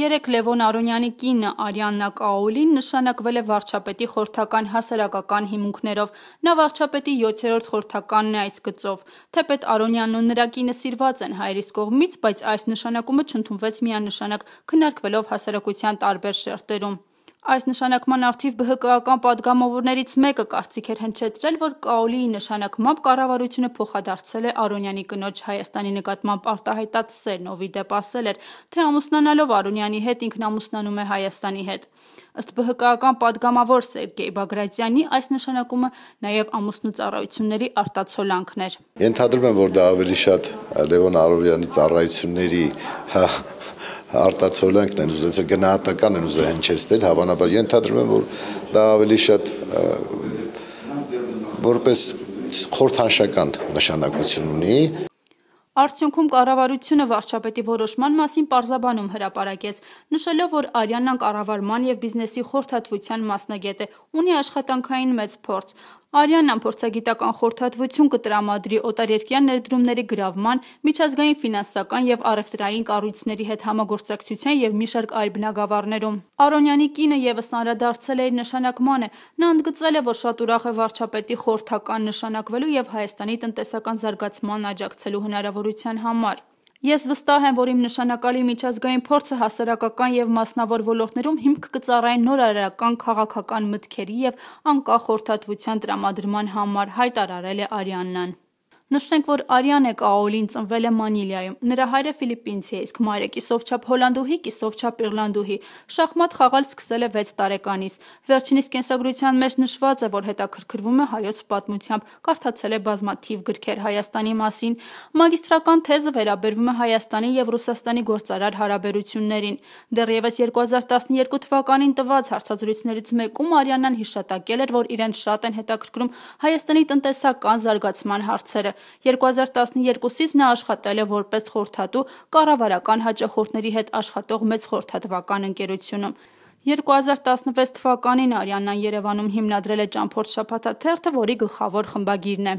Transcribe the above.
Երեկ Լևոն Արոնյանի կինը՝ Արիաննա Կաոլին նշանակվել է վարչապետի խորհրդական հասարակական հիմունքներով։ Նա վարչապետի 7-րդ խորհրդականն է այս գծով։ Թեպետ Արոնյանն ու նրա կինը սիրված են հայերիս կողմից, բայց այս նշանակումը չընդունվեց միանշանակ՝ քննարկվելով հասարակության տարբեր շերտերում։ Այս նշանակման առթիվ ԲՀԿ-ական պատգամավորներից մեկը կարծիք էր հնչեցրել, որ Կաոլիի նշանակմամբ կառավարությունը փոխադարձել է Արոնյանի կնոջ Հայաստանի նկատմամբ արտահայտած սերն, ով ի դեպ ասել էր, թե ամուսնանալով Արոնյանի հետ ինքն ամուսնանում է Հայաստանի հետ։ Ըստ ԲՀԿ-ական պատգամավոր Սերգեյ Բագրատյանի այս նշանակումը նաև ամուսնու ծառայությունների արտացոլանքն էր։ Ենթադրում եմ, որ դա ավելի շատ Լևոն Արովյանի ծառայությունների հա, արտացոլանքն են ուզեցել, գնահատական են ուզել հնչեցնել, հավանաբար ենթադրում եմ, որ դա ավելի շատ որպես խորհրդանշական նշանակություն ունի Արդյունքում կառավարությունը վարչապետի որոշման մասին պարզաբանում հրապարակեց, նշելով, որ Արյանն կառավարման և բիզնեսի խորհրդատվության մասնագետ է, ունի աշխատանքային մեծ փորձ։ Արյանն փորձագիտական խորհրդատվություն կտրամադրի օտարերկրյա ներդրումների գրավման, միջազգային ֆինանսական և առևտրային կառույցների հետ համագործակցության և մի շարք այլ բնագավառներում։ Արոնյանի կինը ևս անդրադարձել է իր նշանակմանը։ Նա ընդգծել է, որ շատ ուրախ է վարչապետի խորհրդական նշանակվելու և Հայաստանի տնտեսական զարգացմանն աջակցելու հնարավորությունից հաղորդության համար։ Ես վստահ եմ, որ իմ նշանակալի միջազգային փորձը հասարակական եւ մասնավոր ոլորտներում հիմք կծառայեն նոր արարական քաղաքական մտքերի եւ անկախ խորհրդատվության տրամադրման համար հայտարարել է Արիաննան։ Նշենք, որ Արիանե Կաոլին ծնվել է Մանիլիայում։ Նրա հայրը ֆիլիպինցի է, իսկ մայրը կիսովչափ հոլանդուհի, կիսովչափ իռլանդուհի։ Շախմատ խաղալ սկսել է 6 տարեկանից։ Վերջինիս կենսագրության մեջ նշված է, որ հետաքրքրվում է հայոց պատմությամբ, կարդացել է բազմաթիվ գրքեր Հայաստանի մասին։ Մագիստրական թեզը վերաբերվում է Հայաստանի եւ Ռուսաստանի գործարար հարաբերություններին։ Դեռևս 2012 թվականին տված հարցազրույցներից մեկում Արիանան հիշատակել էր, որ իրեն շատ են հետաքրքրում Հայաստանի տնտեսական զարգացման հարցերը։ 2012-ից նա աշխատել է որպես խորհրդատու կառավարական հաճախորդների հետ աշխատող մեծ խորհրդատվական ընկերությունում։ 2016 թվականին Արիաննան Երևանում հիմնադրել է ճամփորդ շաբաթաթերթը, որի գլխավոր խմբագիրն է։